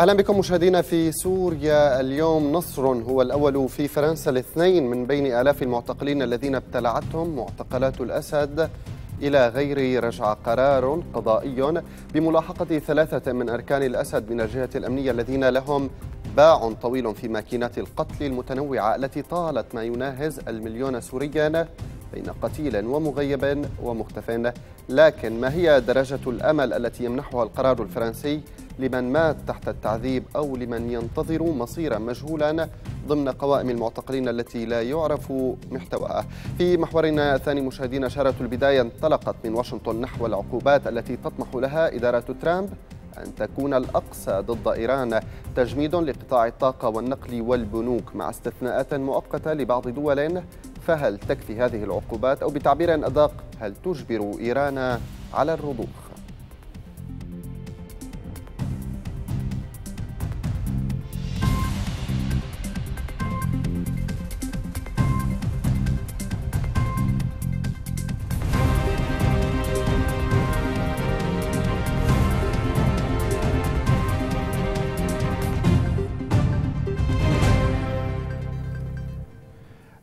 أهلا بكم مشاهدينا في سوريا اليوم نصر هو الأول في فرنسا الاثنين من بين آلاف المعتقلين الذين ابتلعتهم معتقلات الأسد إلى غير رجع قرار قضائي بملاحقة ثلاثة من أركان الأسد من الجهة الأمنية الذين لهم باع طويل في ماكينات القتل المتنوعة التي طالت ما يناهز المليون سوريا بين قتيل ومغيب ومختفين لكن ما هي درجة الأمل التي يمنحها القرار الفرنسي لمن مات تحت التعذيب أو لمن ينتظر مصيرا مجهولا ضمن قوائم المعتقلين التي لا يعرف محتواها في محورنا الثاني مشاهدينا شارة البداية انطلقت من واشنطن نحو العقوبات التي تطمح لها إدارة ترامب أن تكون الأقصى ضد إيران تجميد لقطاع الطاقة والنقل والبنوك مع استثناءات مؤقتة لبعض دول فهل تكفي هذه العقوبات أو بتعبير أدق هل تجبر إيران على الرضوخ؟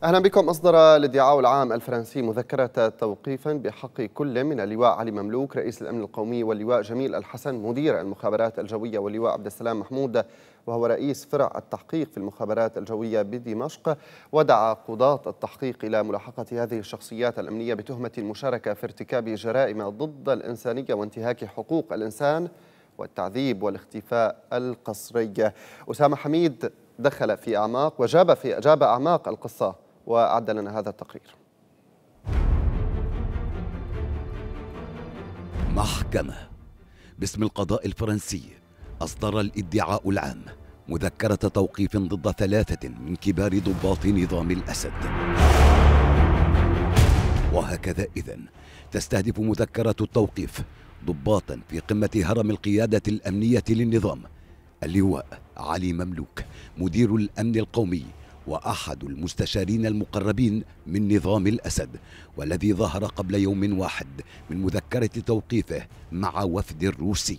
أهلا بكم أصدر الادعاء العام الفرنسي مذكرة توقيفا بحق كل من اللواء علي مملوك رئيس الأمن القومي واللواء جميل الحسن مدير المخابرات الجوية واللواء عبد السلام محمود وهو رئيس فرع التحقيق في المخابرات الجوية بدمشق ودعا قضاة التحقيق إلى ملاحقة هذه الشخصيات الأمنية بتهمة المشاركة في ارتكاب جرائم ضد الإنسانية وانتهاك حقوق الإنسان والتعذيب والاختفاء القسري أسامة حميد دخل في أعماق وجاب في جاب أعماق القصة وأعد لنا هذا التقرير محكمة باسم القضاء الفرنسي أصدر الادعاء العام مذكرة توقيف ضد ثلاثة من كبار ضباط نظام الأسد وهكذا إذن تستهدف مذكرة التوقيف ضباطا في قمة هرم القيادة الأمنية للنظام اللواء علي مملوك مدير الأمن القومي وأحد المستشارين المقربين من نظام الأسد والذي ظهر قبل يوم واحد من مذكرة توقيفه مع وفد روسي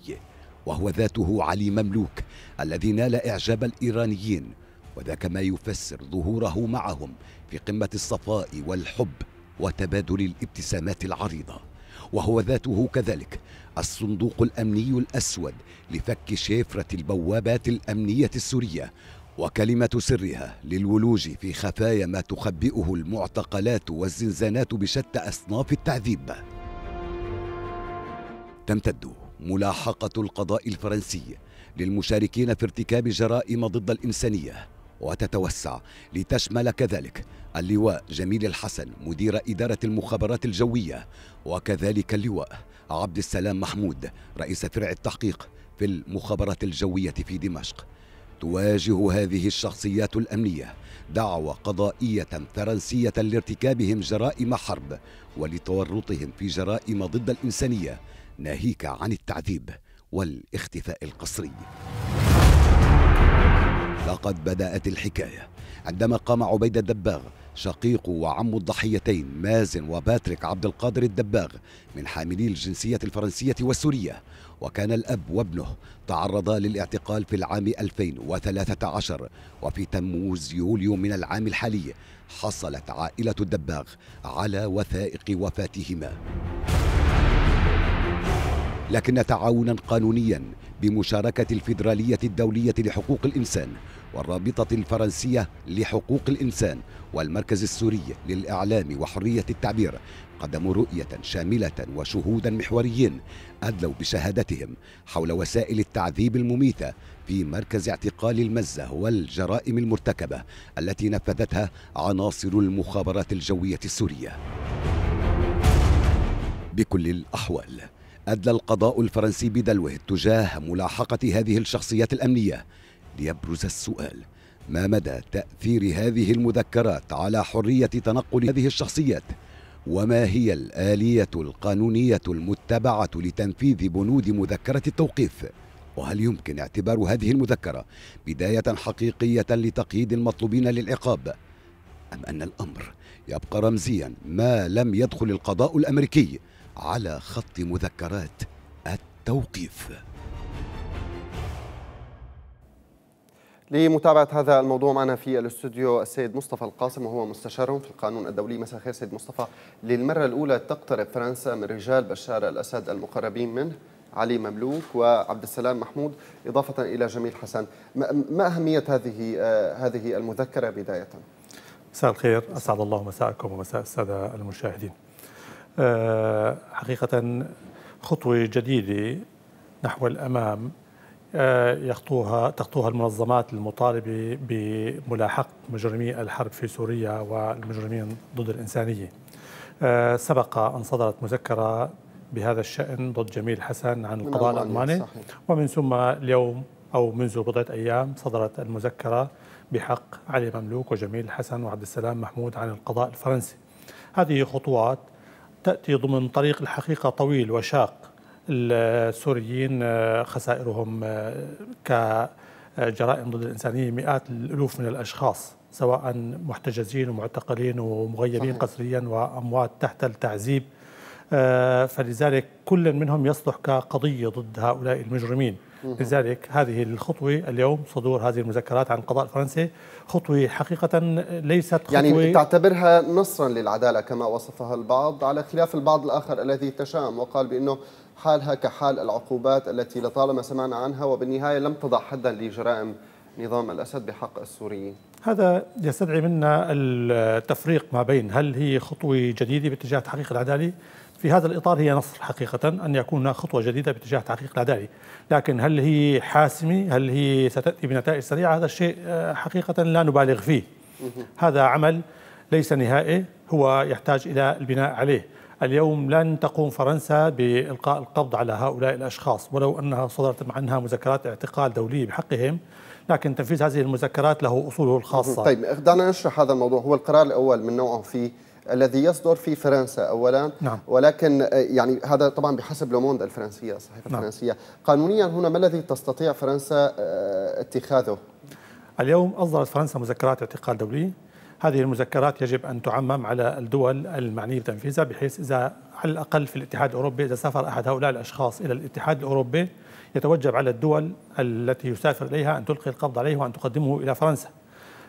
وهو ذاته علي مملوك الذي نال إعجاب الإيرانيين وذاك ما يفسر ظهوره معهم في قمة الصفاء والحب وتبادل الابتسامات العريضة وهو ذاته كذلك الصندوق الامني الاسود لفك شفره البوابات الامنيه السوريه وكلمة سرها للولوج في خفايا ما تخبئه المعتقلات والزنزانات بشتى أصناف التعذيب تمتد ملاحقة القضاء الفرنسي للمشاركين في ارتكاب جرائم ضد الإنسانية وتتوسع لتشمل كذلك اللواء جميل الحسن مدير إدارة المخابرات الجوية وكذلك اللواء عبد السلام محمود رئيس فرع التحقيق في المخابرات الجوية في دمشق تواجه هذه الشخصيات الامنيه دعوى قضائيه فرنسيه لارتكابهم جرائم حرب ولتورطهم في جرائم ضد الانسانيه ناهيك عن التعذيب والاختفاء القسري لقد بدات الحكايه عندما قام عبيد الدباغ شقيق وعم الضحيتين مازن وباتريك عبد القادر الدباغ من حاملي الجنسية الفرنسية والسورية وكان الأب وابنه تعرضا للاعتقال في العام 2013 وفي تموز يوليو من العام الحالي حصلت عائلة الدباغ على وثائق وفاتهما لكن تعاونا قانونيا بمشاركة الفيدرالية الدولية لحقوق الإنسان والرابطة الفرنسية لحقوق الإنسان والمركز السوري للإعلام وحرية التعبير قدموا رؤية شاملة وشهودا محوريين أدلوا بشهادتهم حول وسائل التعذيب المميتة في مركز اعتقال المزة والجرائم المرتكبة التي نفذتها عناصر المخابرات الجوية السورية بكل الأحوال أدلى القضاء الفرنسي بدلوه تجاه ملاحقة هذه الشخصيات الأمنية ليبرز السؤال ما مدى تأثير هذه المذكرات على حرية تنقل هذه الشخصيات وما هي الآلية القانونية المتبعة لتنفيذ بنود مذكرة التوقيف وهل يمكن اعتبار هذه المذكرة بداية حقيقية لتقييد المطلوبين للعقاب أم أن الأمر يبقى رمزيا ما لم يدخل القضاء الأمريكي على خط مذكرات التوقيف لمتابعة هذا الموضوع معنا في الاستوديو السيد مصطفى القاسم وهو مستشار في القانون الدولي مساء الخير سيد مصطفى للمرة الأولى تقترب فرنسا من رجال بشار الأسد المقربين منه علي مملوك وعبد السلام محمود إضافة إلى جميل حسن ما أهمية هذه آه، هذه المذكرة بداية؟ مساء الخير أسعد الله مساءكم ومساء السادة المشاهدين آه، حقيقة خطوة جديدة نحو الأمام آه، يخطوها تخطوها المنظمات المطالبة بملاحقة مجرمي الحرب في سوريا والمجرمين ضد الإنسانية آه، سبق أن صدرت مذكرة بهذا الشأن ضد جميل حسن عن القضاء الألماني ومن ثم اليوم أو منذ بضعة أيام صدرت المذكرة بحق علي مملوك وجميل حسن وعبد السلام محمود عن القضاء الفرنسي هذه خطوات تأتي ضمن طريق الحقيقة طويل وشاق السوريين آه، خسائرهم آه، كجرائم ضد الإنسانية مئات الألوف من الأشخاص سواء محتجزين ومعتقلين ومغيبين صحيح. قسريا وأموات تحت التعذيب آه، فلذلك كل منهم يصلح كقضية ضد هؤلاء المجرمين لذلك هذه الخطوة اليوم صدور هذه المذكرات عن القضاء الفرنسي خطوة حقيقة ليست خطوة يعني تعتبرها نصرا للعدالة كما وصفها البعض على خلاف البعض الآخر الذي تشاءم وقال بأنه حالها كحال العقوبات التي لطالما سمعنا عنها وبالنهاية لم تضع حدا لجرائم نظام الأسد بحق السوريين هذا يستدعي منا التفريق ما بين هل هي خطوة جديدة باتجاه تحقيق العدالة في هذا الإطار هي نصر حقيقة أن يكون هناك خطوة جديدة باتجاه تحقيق العدالة لكن هل هي حاسمة هل هي ستأتي بنتائج سريعة هذا الشيء آه، حقيقة لا نبالغ فيه هذا عمل ليس نهائي هو يحتاج إلى البناء عليه اليوم لن تقوم فرنسا بإلقاء القبض على هؤلاء الأشخاص ولو أنها صدرت عنها مذكرات اعتقال دولية بحقهم لكن تنفيذ هذه المذكرات له أصوله الخاصة طيب دعنا نشرح هذا الموضوع هو القرار الأول من نوعه في الذي يصدر في فرنسا اولا نعم. ولكن يعني هذا طبعا بحسب لوموند الفرنسيه الصحيفه نعم. الفرنسيه قانونيا هنا ما الذي تستطيع فرنسا آه، اتخاذه اليوم اصدرت فرنسا مذكرات اعتقال دوليه هذه المذكرات يجب أن تعمم على الدول المعنية بتنفيذها بحيث إذا على الأقل في الاتحاد الأوروبي إذا سافر أحد هؤلاء الأشخاص إلى الاتحاد الأوروبي يتوجب على الدول التي يسافر إليها أن تلقي القبض عليه وأن تقدمه إلى فرنسا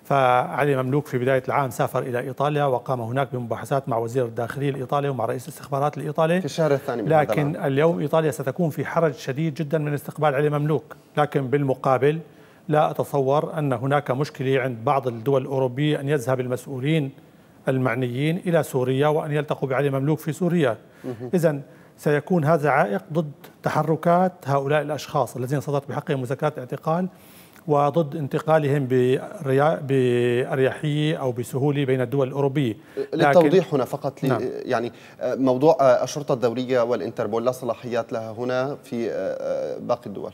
فعلي مملوك في بداية العام سافر إلى إيطاليا وقام هناك بمباحثات مع وزير الداخلية الإيطالي ومع رئيس الاستخبارات الإيطالي في الشهر الثاني لكن اليوم إيطاليا ستكون في حرج شديد جدا من استقبال علي مملوك لكن بالمقابل لا أتصور أن هناك مشكلة عند بعض الدول الأوروبية أن يذهب المسؤولين المعنيين إلى سوريا وأن يلتقوا بعلي مملوك في سوريا إذا سيكون هذا عائق ضد تحركات هؤلاء الأشخاص الذين صدرت بحقهم مذكرات اعتقال وضد انتقالهم بأريحية أو بسهولة بين الدول الأوروبية للتوضيح هنا فقط نعم. يعني آه، موضوع آه، الشرطة الدولية والإنتربول لا صلاحيات لها هنا في آه، باقي الدول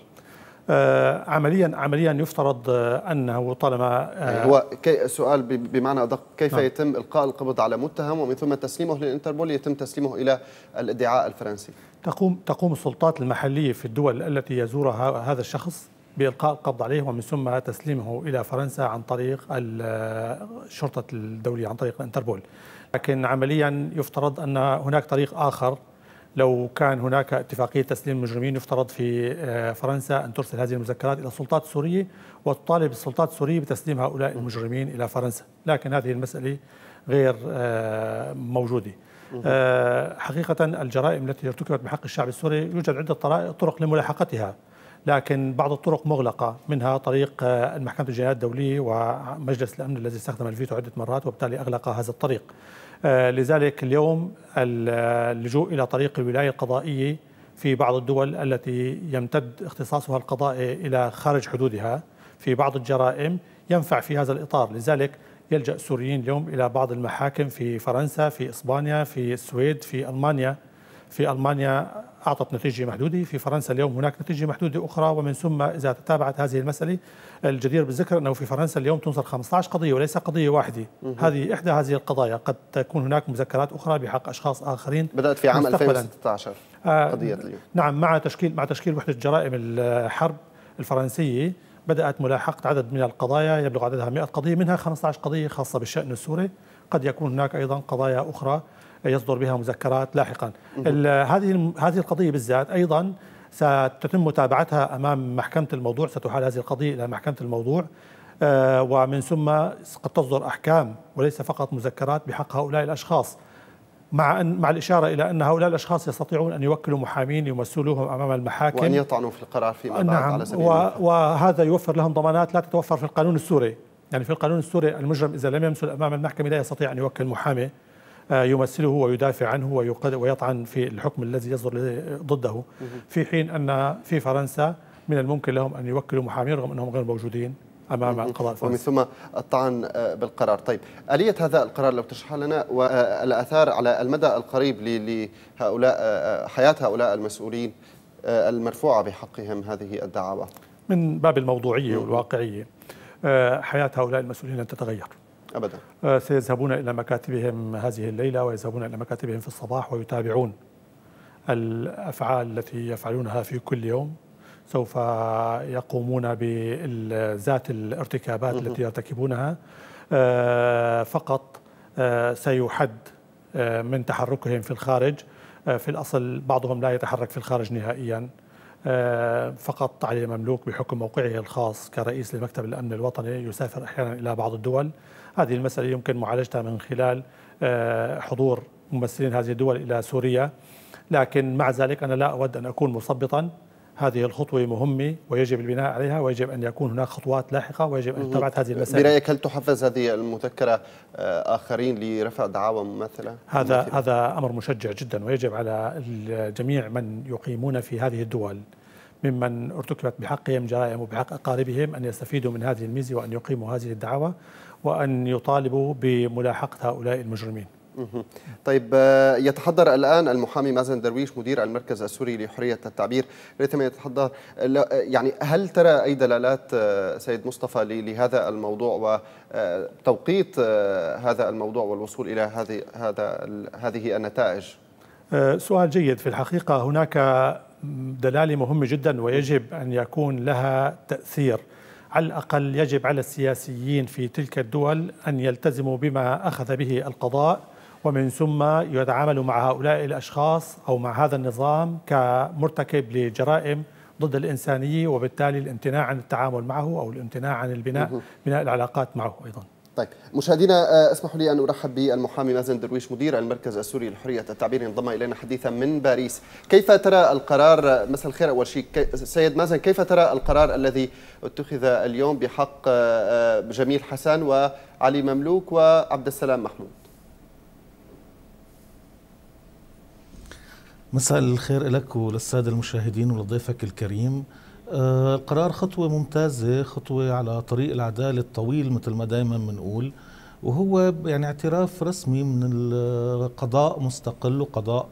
آه، عمليا عمليا يفترض آه، انه طالما آه، هو سؤال بمعنى ادق كيف نعم. يتم القاء القبض على متهم ومن ثم تسليمه للانتربول يتم تسليمه الى الادعاء الفرنسي تقوم تقوم السلطات المحليه في الدول التي يزورها هذا الشخص بإلقاء القبض عليه ومن ثم تسليمه إلى فرنسا عن طريق الشرطة الدولية عن طريق الانتربول لكن عمليا يفترض أن هناك طريق آخر لو كان هناك اتفاقية تسليم المجرمين يفترض في آه، فرنسا أن ترسل هذه المذكرات إلى السلطات السورية وتطالب السلطات السورية بتسليم هؤلاء المجرمين إلى فرنسا لكن هذه المسألة غير آه، موجودة آه، حقيقة الجرائم التي ارتكبت بحق الشعب السوري يوجد عدة طرق لملاحقتها لكن بعض الطرق مغلقة منها طريق المحكمة الجنائية الدولية ومجلس الأمن الذي استخدم الفيتو عدة مرات وبالتالي أغلق هذا الطريق آه، لذلك اليوم اللجوء إلى طريق الولاية القضائية في بعض الدول التي يمتد اختصاصها القضائي إلى خارج حدودها في بعض الجرائم ينفع في هذا الإطار لذلك يلجأ السوريين اليوم إلى بعض المحاكم في فرنسا في إسبانيا في السويد في ألمانيا في ألمانيا أعطت نتيجة محدودة في فرنسا اليوم هناك نتيجة محدودة أخرى ومن ثم إذا تتابعت هذه المسألة الجدير بالذكر أنه في فرنسا اليوم تنصر 15 قضية وليس قضية واحدة هذه إحدى هذه القضايا قد تكون هناك مذكرات أخرى بحق أشخاص آخرين بدأت في عام 2016 آه، قضية اليوم نعم مع تشكيل مع تشكيل وحدة جرائم الحرب الفرنسية بدأت ملاحقة عدد من القضايا يبلغ عددها 100 قضية منها 15 قضية خاصة بالشأن السوري قد يكون هناك أيضا قضايا أخرى يصدر بها مذكرات لاحقا هذه هذه القضيه بالذات ايضا ستتم متابعتها امام محكمه الموضوع ستحال هذه القضيه الى محكمه الموضوع آه، ومن ثم قد تصدر احكام وليس فقط مذكرات بحق هؤلاء الاشخاص مع أن مع الإشارة إلى أن هؤلاء الأشخاص يستطيعون أن يوكلوا محامين يمثلوهم أمام المحاكم وأن يطعنوا في القرار فيما بعد نعم على سبيل و... وهذا يوفر لهم ضمانات لا تتوفر في القانون السوري يعني في القانون السوري المجرم إذا لم يمثل أمام المحكمة لا يستطيع أن يوكل محامي يمثله ويدافع عنه ويطعن في الحكم الذي يصدر ضده في حين أن في فرنسا من الممكن لهم أن يوكلوا محامين رغم أنهم غير موجودين امام القضاء الفرنسي ومن ثم الطعن آه، بالقرار طيب اليه هذا القرار لو تشرح لنا والاثار على المدى القريب لهؤلاء آه، آه، حياه هؤلاء المسؤولين المرفوعه بحقهم هذه الدعاوى من باب الموضوعيه والواقعيه حياه هؤلاء المسؤولين لن تتغير أبدا آه، سيذهبون إلى مكاتبهم هذه الليلة ويذهبون إلى مكاتبهم في الصباح ويتابعون الأفعال التي يفعلونها في كل يوم سوف يقومون بذات الارتكابات التي يرتكبونها آه، فقط آه، سيحد من تحركهم في الخارج في الأصل بعضهم لا يتحرك في الخارج نهائياً آه، فقط علي مملوك بحكم موقعه الخاص كرئيس لمكتب الأمن الوطني يسافر أحيانا إلى بعض الدول هذه المسألة يمكن معالجتها من خلال آه، حضور ممثلين هذه الدول إلى سوريا لكن مع ذلك أنا لا أود أن أكون مثبطا هذه الخطوة مهمة ويجب البناء عليها ويجب أن يكون هناك خطوات لاحقة ويجب أن تتبعت هذه المسائل برأيك هل تحفز هذه المذكرة آه، آخرين لرفع دعاوى مماثلة؟ هذا ممثلة؟ هذا أمر مشجع جدا ويجب على جميع من يقيمون في هذه الدول ممن ارتكبت بحقهم جرائم وبحق أقاربهم أن يستفيدوا من هذه الميزة وأن يقيموا هذه الدعوة وأن يطالبوا بملاحقة هؤلاء المجرمين طيب آه، يتحضر الآن المحامي مازن درويش مدير المركز السوري لحرية التعبير ريتما يتحضر آه، يعني هل ترى أي دلالات آه، سيد مصطفى لهذا الموضوع وتوقيت هذا الموضوع والوصول إلى هذه هذا هذه النتائج سؤال جيد في الحقيقة هناك دلاله مهمه جدا ويجب ان يكون لها تاثير على الاقل يجب على السياسيين في تلك الدول ان يلتزموا بما اخذ به القضاء ومن ثم يتعاملوا مع هؤلاء الاشخاص او مع هذا النظام كمرتكب لجرائم ضد الانسانيه وبالتالي الامتناع عن التعامل معه او الامتناع عن البناء بناء العلاقات معه ايضا طيب مشاهدينا آه، اسمحوا لي ان ارحب بالمحامي مازن درويش مدير المركز السوري لحريه التعبير انضم الينا حديثا من باريس، كيف ترى القرار مساء الخير اول شيء سيد مازن كيف ترى القرار الذي اتخذ اليوم بحق آه، آه، جميل حسن وعلي مملوك وعبد السلام محمود؟ مساء الخير لك وللساده المشاهدين ولضيفك الكريم. آه، القرار خطوة ممتازة خطوة على طريق العدالة الطويل مثل ما دائما بنقول وهو يعني اعتراف رسمي من القضاء مستقل وقضاء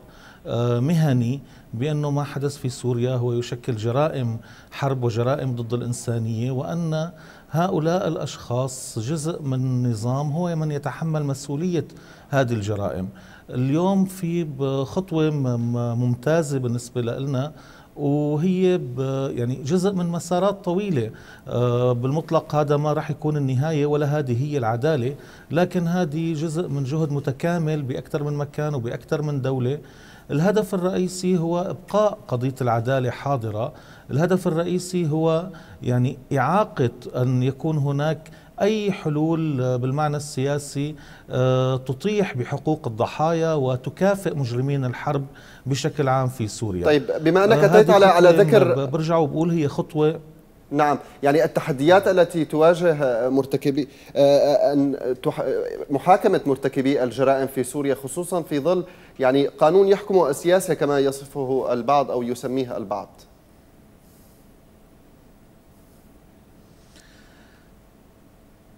آه، مهني بأنه ما حدث في سوريا هو يشكل جرائم حرب وجرائم ضد الإنسانية وأن هؤلاء الأشخاص جزء من نظام هو من يتحمل مسؤولية هذه الجرائم اليوم في خطوة ممتازة بالنسبة لنا وهي يعني جزء من مسارات طويلة آه، بالمطلق هذا ما راح يكون النهاية ولا هذه هي العدالة لكن هذه جزء من جهد متكامل بأكثر من مكان وبأكثر من دولة الهدف الرئيسي هو ابقاء قضيه العداله حاضره، الهدف الرئيسي هو يعني اعاقه ان يكون هناك أي حلول آه، بالمعنى السياسي آه، تطيح بحقوق الضحايا وتكافئ مجرمين الحرب بشكل عام في سوريا طيب بما آه، أنك أتيت على على ذكر برجع وبقول هي خطوة نعم يعني التحديات التي تواجه مرتكبي محاكمة مرتكبي الجرائم في سوريا خصوصا في ظل يعني قانون يحكم السياسة كما يصفه البعض أو يسميه البعض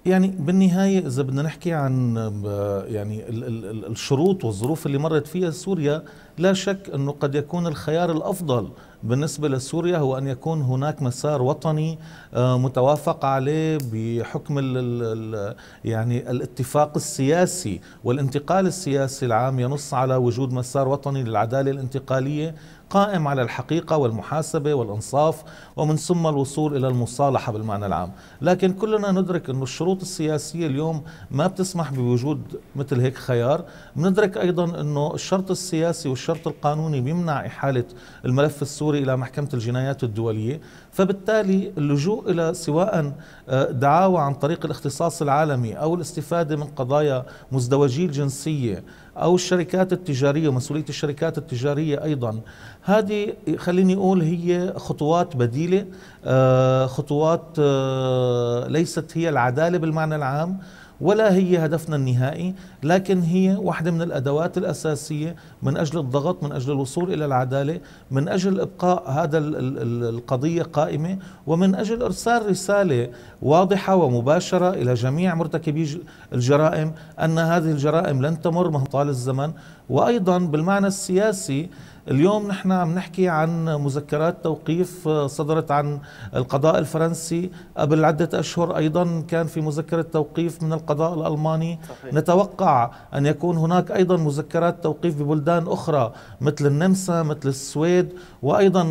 يعني بالنهاية إذا بدنا نحكي عن آه، يعني الشروط والظروف اللي مرت فيها سوريا لا شك أنه قد يكون الخيار الأفضل بالنسبة لسوريا هو أن يكون هناك مسار وطني آه، متوافق عليه بحكم ال ال يعني الاتفاق السياسي والانتقال السياسي العام ينص على وجود مسار وطني للعدالة الانتقالية قائم على الحقيقة والمحاسبة والإنصاف ومن ثم الوصول إلى المصالحة بالمعنى العام لكن كلنا ندرك أن الشروط السياسية اليوم ما بتسمح بوجود مثل هيك خيار ندرك أيضا أنه الشرط السياسي والشرط القانوني بيمنع إحالة الملف السوري السوري إلى محكمة الجنايات الدولية فبالتالي اللجوء إلى سواء آه، دعاوى عن طريق الاختصاص العالمي أو الاستفادة من قضايا مزدوجي الجنسية أو الشركات التجارية ومسؤولية الشركات التجارية أيضا هذه خليني أقول هي خطوات بديلة آه، خطوات آه، ليست هي العدالة بالمعنى العام ولا هي هدفنا النهائي لكن هي واحدة من الأدوات الأساسية من أجل الضغط من أجل الوصول إلى العدالة من أجل إبقاء هذا القضية قائمة ومن أجل إرسال رسالة واضحة ومباشرة إلى جميع مرتكبي الجرائم أن هذه الجرائم لن تمر مهما طال الزمن وأيضا بالمعنى السياسي اليوم نحن عم نحكي عن مذكرات توقيف آه، صدرت عن القضاء الفرنسي قبل عدة أشهر أيضا كان في مذكرة توقيف من القضاء الألماني صحيح. نتوقع أن يكون هناك أيضا مذكرات توقيف ببلدان أخرى مثل النمسا مثل السويد وأيضا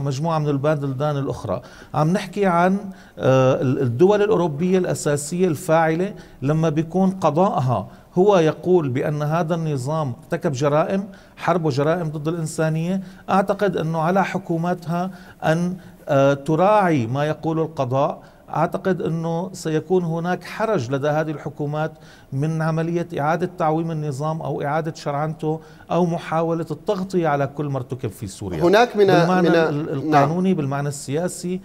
مجموعة من البلدان الأخرى عم نحكي عن آه، الدول الأوروبية الأساسية الفاعلة لما بيكون قضاءها هو يقول بأن هذا النظام ارتكب جرائم حرب وجرائم ضد الإنسانية أعتقد أنه على حكوماتها أن آه، تراعي ما يقول القضاء اعتقد انه سيكون هناك حرج لدى هذه الحكومات من عمليه اعاده تعويم النظام او اعاده شرعنته او محاوله التغطيه على كل ما ارتكب في سوريا هناك من بالمعنى من نعم. القانوني نعم. بالمعنى السياسي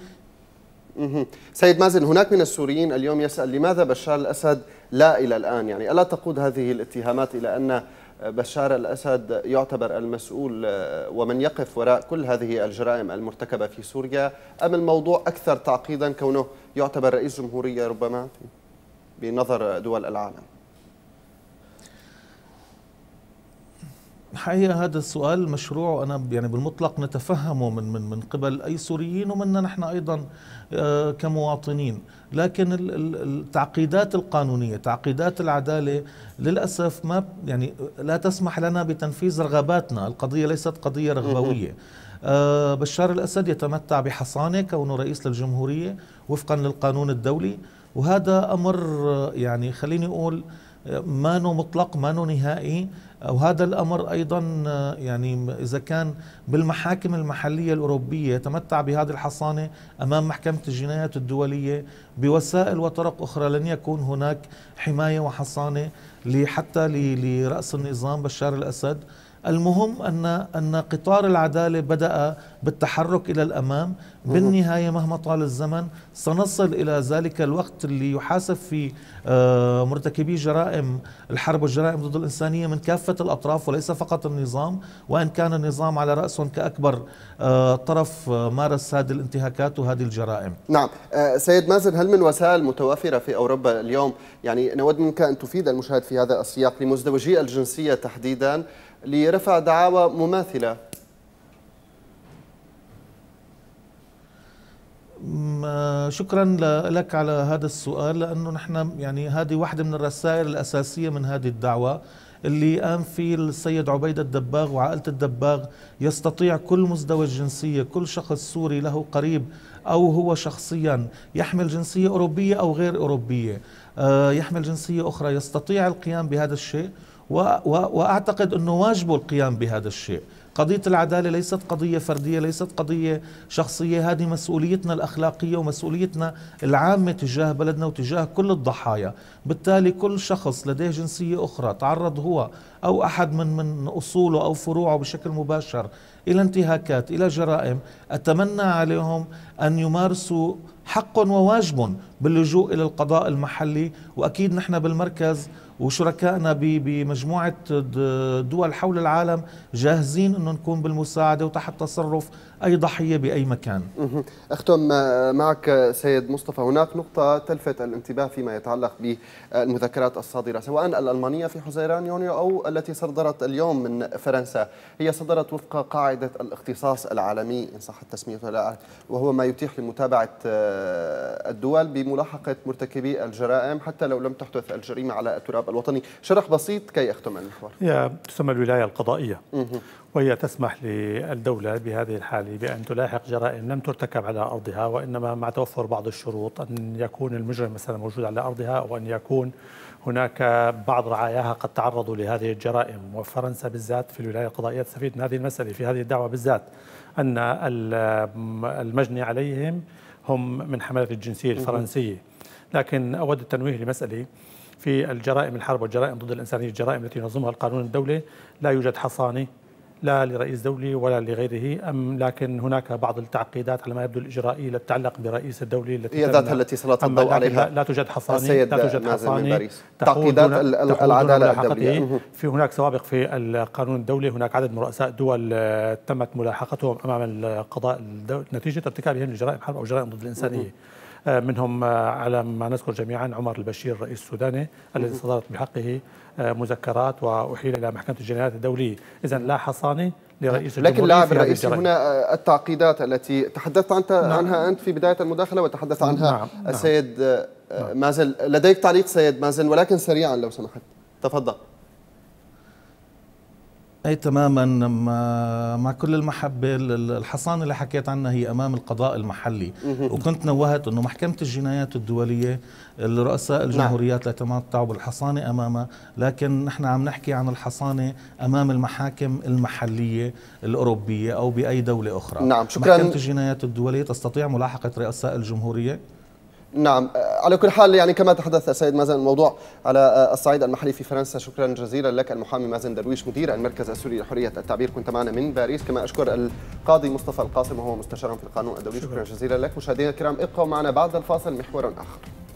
سيد مازن هناك من السوريين اليوم يسال لماذا بشار الاسد لا إلى الآن يعني ألا تقود هذه الاتهامات إلى أن بشار الأسد يعتبر المسؤول آه، ومن يقف وراء كل هذه الجرائم المرتكبة في سوريا أم الموضوع أكثر تعقيدا كونه يعتبر رئيس جمهورية ربما بنظر دول العالم الحقيقه هذا السؤال مشروع انا يعني بالمطلق نتفهمه من من من قبل اي سوريين ومنا نحن ايضا آه، كمواطنين لكن التعقيدات القانونيه تعقيدات العداله للاسف ما يعني لا تسمح لنا بتنفيذ رغباتنا القضيه ليست قضيه رغبويه آه، بشار الاسد يتمتع بحصانه كونه رئيس للجمهوريه وفقا للقانون الدولي وهذا امر آه، يعني خليني اقول ما نو مطلق ما نو نهائي وهذا الأمر أيضا يعني إذا كان بالمحاكم المحلية الأوروبية يتمتع بهذه الحصانة أمام محكمة الجنايات الدولية بوسائل وطرق أخرى لن يكون هناك حماية وحصانة لحتى لرأس النظام بشار الأسد المهم أن أن قطار العدالة بدأ بالتحرك إلى الأمام بالنهاية مهما طال الزمن سنصل إلى ذلك الوقت اللي يحاسب فيه آه، مرتكبي جرائم الحرب والجرائم ضد الإنسانية من كافة الأطراف وليس فقط النظام وإن كان النظام على رأسهم كأكبر آه، طرف آه، مارس هذه الانتهاكات وهذه الجرائم نعم سيد مازن هل من وسائل متوافرة في أوروبا اليوم يعني نود منك أن تفيد المشاهد في هذا السياق لمزدوجي الجنسية تحديدا لرفع دعاوى مماثلة شكرا لك على هذا السؤال لانه نحن يعني هذه واحده من الرسائل الاساسيه من هذه الدعوه اللي قام فيه السيد عبيد الدباغ وعائله الدباغ يستطيع كل مزدوج جنسيه كل شخص سوري له قريب او هو شخصيا يحمل جنسيه اوروبيه او غير اوروبيه آه، يحمل جنسيه اخرى يستطيع القيام بهذا الشيء واعتقد انه واجبه القيام بهذا الشيء قضية العدالة ليست قضية فردية ليست قضية شخصية هذه مسؤوليتنا الأخلاقية ومسؤوليتنا العامة تجاه بلدنا وتجاه كل الضحايا بالتالي كل شخص لديه جنسية أخرى تعرض هو أو أحد من من أصوله أو فروعه بشكل مباشر إلى انتهاكات إلى جرائم أتمنى عليهم أن يمارسوا حق وواجب باللجوء إلى القضاء المحلي وأكيد نحن بالمركز وشركائنا بمجموعة دول حول العالم جاهزين أنه نكون بالمساعدة وتحت تصرف أي ضحية بأي مكان أختم آه، معك سيد مصطفى هناك نقطة تلفت الانتباه فيما يتعلق بالمذكرات الصادرة سواء الألمانية في حزيران يونيو أو التي صدرت اليوم من فرنسا هي صدرت وفق قاعدة الاختصاص العالمي إن صح التسمية وهو ما يتيح لمتابعة آه، الدول بملاحقة مرتكبي الجرائم حتى لو لم تحدث الجريمة على التراب الشباب الوطني شرح بسيط كي أختم المحور هي تسمى الولاية القضائية وهي تسمح للدولة بهذه الحالة بأن تلاحق جرائم لم ترتكب على أرضها وإنما مع توفر بعض الشروط أن يكون المجرم مثلا موجود على أرضها أو أن يكون هناك بعض رعاياها قد تعرضوا لهذه الجرائم وفرنسا بالذات في الولاية القضائية تستفيد من هذه المسألة في هذه الدعوة بالذات أن المجني عليهم هم من حملة الجنسية الفرنسية لكن أود التنويه لمسألة في الجرائم الحرب والجرائم ضد الإنسانية الجرائم التي ينظمها القانون الدولي لا يوجد حصانة لا لرئيس دولي ولا لغيره أم لكن هناك بعض التعقيدات على ما يبدو الإجرائية التي تتعلق برئيس الدولة التي هي ذاتها التي سلط الضوء عليها لا توجد حصانة لا توجد حصانة تعقيدات العدالة الدولية في هناك سوابق في القانون الدولي هناك عدد من رؤساء دول آه، تمت ملاحقتهم أمام القضاء نتيجة ارتكابهم لجرائم حرب أو جرائم ضد الإنسانية آه، منهم آه، على ما نذكر جميعا عمر البشير الرئيس السوداني الذي صدرت بحقه آه، مذكرات وأحيل إلى محكمة الجنايات الدولية إذا لا حصانة لرئيس لكن اللاعب الرئيسي هنا التعقيدات التي تحدثت عنها, نعم. عنها أنت في بداية المداخلة وتحدث عنها نعم. نعم. السيد نعم. مازن لديك تعليق سيد مازن ولكن سريعا لو سمحت تفضل اي تماما مع كل المحبه الحصانه اللي حكيت عنها هي امام القضاء المحلي وكنت نوهت انه محكمه الجنايات الدوليه الرؤساء نعم. الجمهوريات لا يتمتعوا بالحصانه امامها لكن نحن عم نحكي عن الحصانه امام المحاكم المحليه الاوروبيه او باي دوله اخرى نعم شكرا محكمه الجنايات الدوليه تستطيع ملاحقه رؤساء الجمهوريه نعم آه، على كل حال يعني كما تحدث السيد مازن الموضوع على آه، الصعيد المحلي في فرنسا شكرا جزيلا لك المحامي مازن درويش مدير المركز السوري لحريه التعبير كنت معنا من باريس كما اشكر القاضي مصطفى القاسم وهو مستشار في القانون الدولي شكرا, شكرا جزيلا لك مشاهدينا الكرام ابقوا معنا بعد الفاصل محور اخر